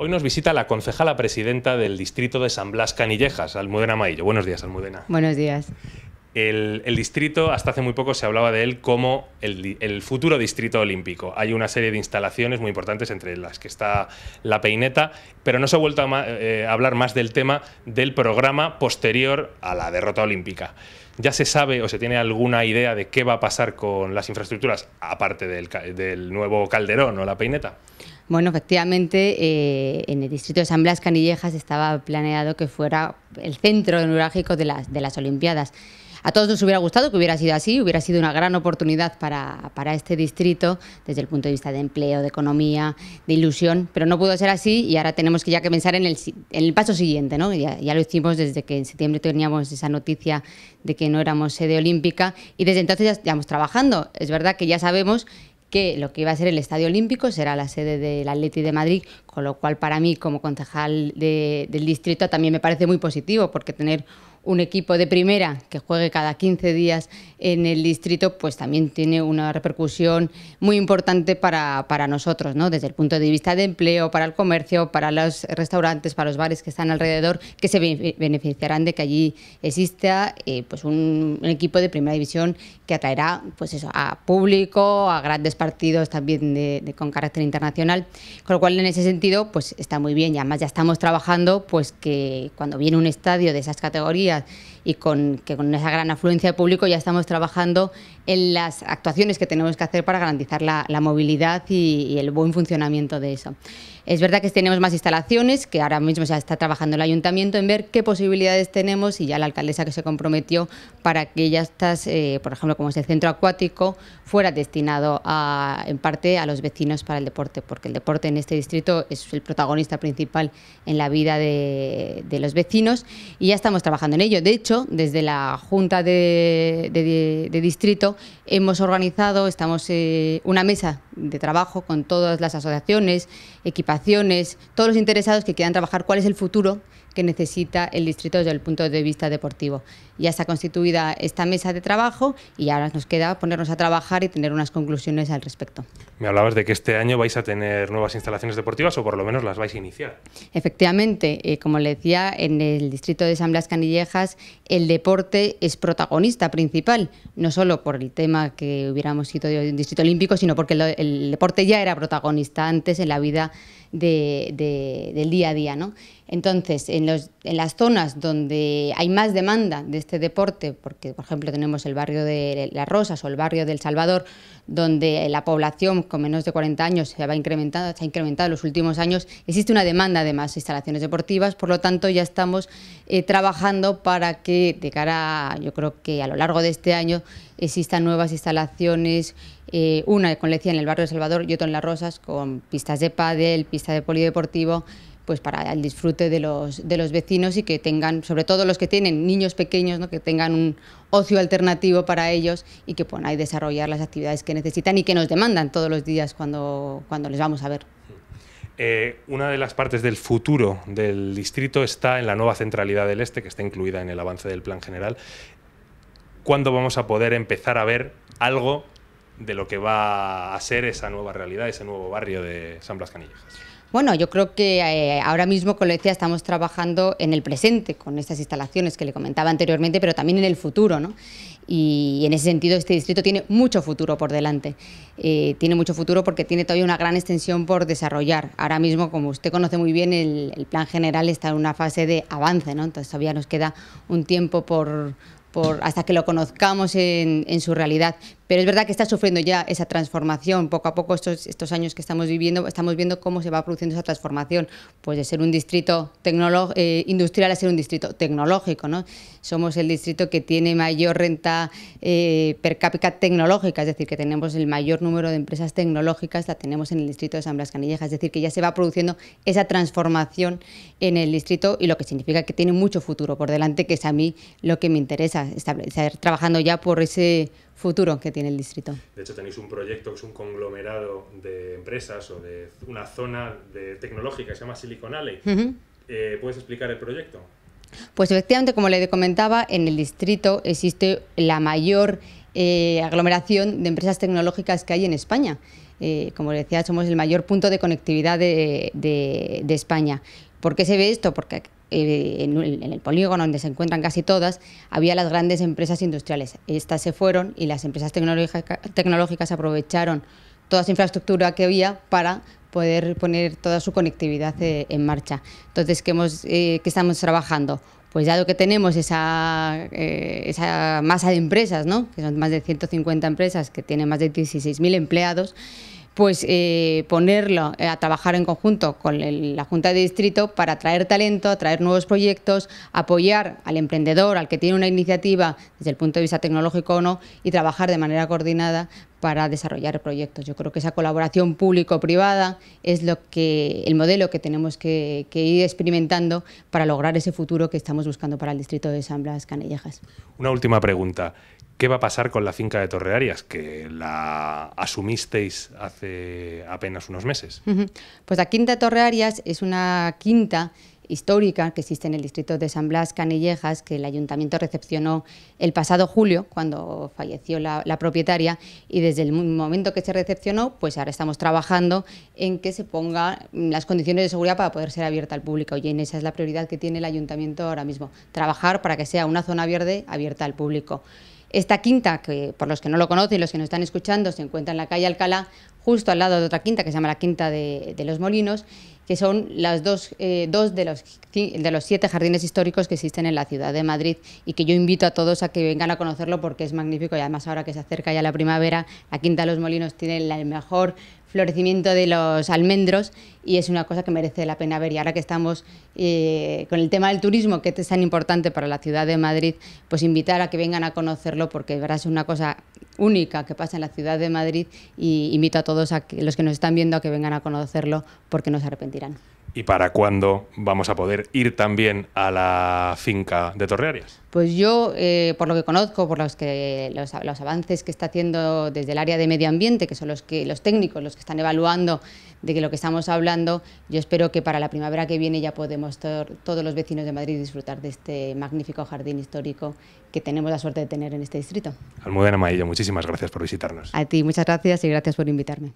Hoy nos visita la concejala presidenta del distrito de San Blas Canillejas, Almudena Maillo. Buenos días, Almudena. Buenos días. El, distrito, hasta hace muy poco se hablaba de él como el, futuro distrito olímpico. Hay una serie de instalaciones muy importantes, entre las que está la peineta, pero no se ha vuelto a eh, hablar más del tema del programa posterior a la derrota olímpica. ¿Ya se sabe o se tiene alguna idea de qué va a pasar con las infraestructuras, aparte del nuevo calderón o la peineta? Bueno, efectivamente, eh, en el distrito de San Blas Canillejas estaba planeado que fuera el centro neurálgico de las, de las Olimpiadas. A todos nos hubiera gustado que hubiera sido así, hubiera sido una gran oportunidad para, este distrito desde el punto de vista de empleo, de economía, de ilusión, pero no pudo ser así y ahora tenemos que ya que pensar en el, en el paso siguiente, ¿no? Ya, ya, lo hicimos desde que en septiembre teníamos esa noticia de que no éramos sede olímpica y desde entonces ya estamos trabajando. Es verdad que ya sabemos que lo que iba a ser el Estadio Olímpico será la sede del Atleti de Madrid, con lo cual para mí como concejal del distrito también me parece muy positivo, porque tener un equipo de primera que juegue cada 15 días en el distrito, pues también tiene una repercusión muy importante para, nosotros, ¿no? desde el punto de vista de empleo, para el comercio, para los restaurantes, para los bares que están alrededor, que se beneficiarán de que allí exista eh, pues un, equipo de primera división que atraerá pues a público, a grandes partidos también con carácter internacional, con lo cual en ese sentido pues está muy bien y además ya estamos trabajando pues que cuando viene un estadio de esas categorías, y con, que con esa gran afluencia de público ya estamos trabajando en las actuaciones que tenemos que hacer para garantizar la, movilidad y el buen funcionamiento de eso. Es verdad que tenemos más instalaciones, que ahora mismo ya está trabajando el ayuntamiento en ver qué posibilidades tenemos y ya la alcaldesa que se comprometió para que ya estas, eh, por ejemplo, como es el centro acuático, fuera destinado en parte a los vecinos para el deporte, porque el deporte en este distrito es el protagonista principal en la vida de, los vecinos y ya estamos trabajando en ello. De hecho, desde la Junta de, Distrito hemos organizado, estamos eh, una mesa de trabajo con todas las asociaciones, equipaciones, todos los interesados que quieran trabajar cuál es el futuro que necesita el distrito desde el punto de vista deportivo. Ya está constituida esta mesa de trabajo y ahora nos queda ponernos a trabajar y tener unas conclusiones al respecto. Me hablabas de que este año vais a tener nuevas instalaciones deportivas o por lo menos las vais a iniciar. Efectivamente, eh, como le decía, en el distrito de San Blas Canillejas el deporte es protagonista principal, no solo por el tema que hubiéramos sido de un distrito olímpico, sino porque el el deporte ya era protagonista antes en la vida del día a día. ¿no? Entonces, en, las zonas donde hay más demanda de este deporte, porque por ejemplo tenemos el barrio de Las Rosas o el barrio del Salvador, donde la población con menos de 40 años se, se ha incrementado en los últimos años, existe una demanda de más instalaciones deportivas, por lo tanto ya estamos eh, trabajando para que de cara, yo creo que a lo largo de este año, existan nuevas instalaciones eh, una, con decía en el barrio de Salvador y otro en Las Rosas, con pistas de pádel, pista de polideportivo, pues para el disfrute de los, vecinos y que tengan, sobre todo los que tienen niños pequeños, ¿no? que tengan un ocio alternativo para ellos y que puedan ahí desarrollar las actividades que necesitan y que nos demandan todos los días cuando, cuando les vamos a ver. Eh, una de las partes del futuro del distrito está en la nueva centralidad del Este, que está incluida en el avance del plan general. ¿Cuándo vamos a poder empezar a ver algo de lo que va a ser esa nueva realidad, ese nuevo barrio de San Blas Canillejas. Bueno, yo creo que eh, ahora mismo, como decía, estamos trabajando en el presente con estas instalaciones que le comentaba anteriormente, pero también en el futuro, ¿no? Y en ese sentido, este distrito tiene mucho futuro por delante. Eh, tiene mucho futuro porque tiene todavía una gran extensión por desarrollar. Ahora mismo, como usted conoce muy bien, el, plan general está en una fase de avance, ¿no? Entonces todavía nos queda un tiempo por, hasta que lo conozcamos en, su realidad. Pero es verdad que está sufriendo ya esa transformación. Poco a poco, estos, estos años que estamos viviendo, estamos viendo cómo se va produciendo esa transformación. Pues de ser un distrito eh, industrial a ser un distrito tecnológico. ¿no? Somos el distrito que tiene mayor renta eh, per cápita tecnológica, es decir, que tenemos el mayor número de empresas tecnológicas, la tenemos en el distrito de San Blas Canillejas. Es decir, que ya se va produciendo esa transformación en el distrito y lo que significa que tiene mucho futuro por delante, que es a mí lo que me interesa, estar trabajando ya por ese futuro que tiene el distrito. De hecho, tenéis un proyecto que es un conglomerado de empresas o de una zona de tecnológica que se llama Silicon Alley. Eh, ¿Puedes explicar el proyecto? Pues efectivamente, como le comentaba, en el distrito existe la mayor eh, aglomeración de empresas tecnológicas que hay en España. Eh, como decía, somos el mayor punto de conectividad de, España. ¿Por qué se ve esto? Porque eh, en, el, polígono donde se encuentran casi todas, había las grandes empresas industriales. Estas se fueron y las empresas tecnológicas aprovecharon toda esa infraestructura que había para poder poner toda su conectividad eh, en marcha. Entonces, ¿qué, hemos, eh, estamos trabajando? Pues lo que tenemos esa, esa masa de empresas, ¿no? que son más de 150 empresas que tienen más de 16.000 empleados, pues eh, ponerlo eh, a trabajar en conjunto con la Junta de Distrito para atraer talento, atraer nuevos proyectos, apoyar al emprendedor, al que tiene una iniciativa desde el punto de vista tecnológico o no, y trabajar de manera coordinada para desarrollar proyectos. Yo creo que esa colaboración público-privada es lo que, el modelo que tenemos que, ir experimentando para lograr ese futuro que estamos buscando para el distrito de San Blas Canellejas. Una última pregunta. ¿Qué va a pasar con la finca de Torrearias, que la asumisteis hace apenas unos meses? Pues la quinta de Torrearias es una quinta histórica que existe en el distrito de San Blas, Canillejas, que el ayuntamiento recepcionó el pasado julio, cuando falleció la, propietaria, y desde el momento que se recepcionó, pues ahora estamos trabajando en que se pongan las condiciones de seguridad para poder ser abierta al público, y en esa es la prioridad que tiene el ayuntamiento ahora mismo, trabajar para que sea una zona verde abierta al público. Esta quinta, que por los que no lo conocen los que no están escuchando, se encuentra en la calle Alcalá, justo al lado de otra quinta que se llama la Quinta de, los Molinos, que son las dos, eh, de, los, de los siete jardines históricos que existen en la ciudad de Madrid y que yo invito a todos a que vengan a conocerlo porque es magnífico y además ahora que se acerca ya la primavera, la Quinta de los Molinos tiene el mejor florecimiento de los almendros y es una cosa que merece la pena ver. Y ahora que estamos eh, con el tema del turismo, que es tan importante para la ciudad de Madrid, pues invitar a que vengan a conocerlo porque verás es una cosa única que pasa en la ciudad de Madrid y invito a todos a los que nos están viendo a que vengan a conocerlo porque no se arrepentirán y para cuándo vamos a poder ir también a la finca de Torrearias? Pues yo, eh, por lo que conozco, por los, que, los, avances que está haciendo desde el área de medio ambiente, que son los, que, los técnicos los que están evaluando de que lo que estamos hablando, yo espero que para la primavera que viene ya podemos todos los vecinos de Madrid disfrutar de este magnífico jardín histórico que tenemos la suerte de tener en este distrito. Almudena Maillo, muchísimas gracias por visitarnos. A ti, muchas gracias y gracias por invitarme.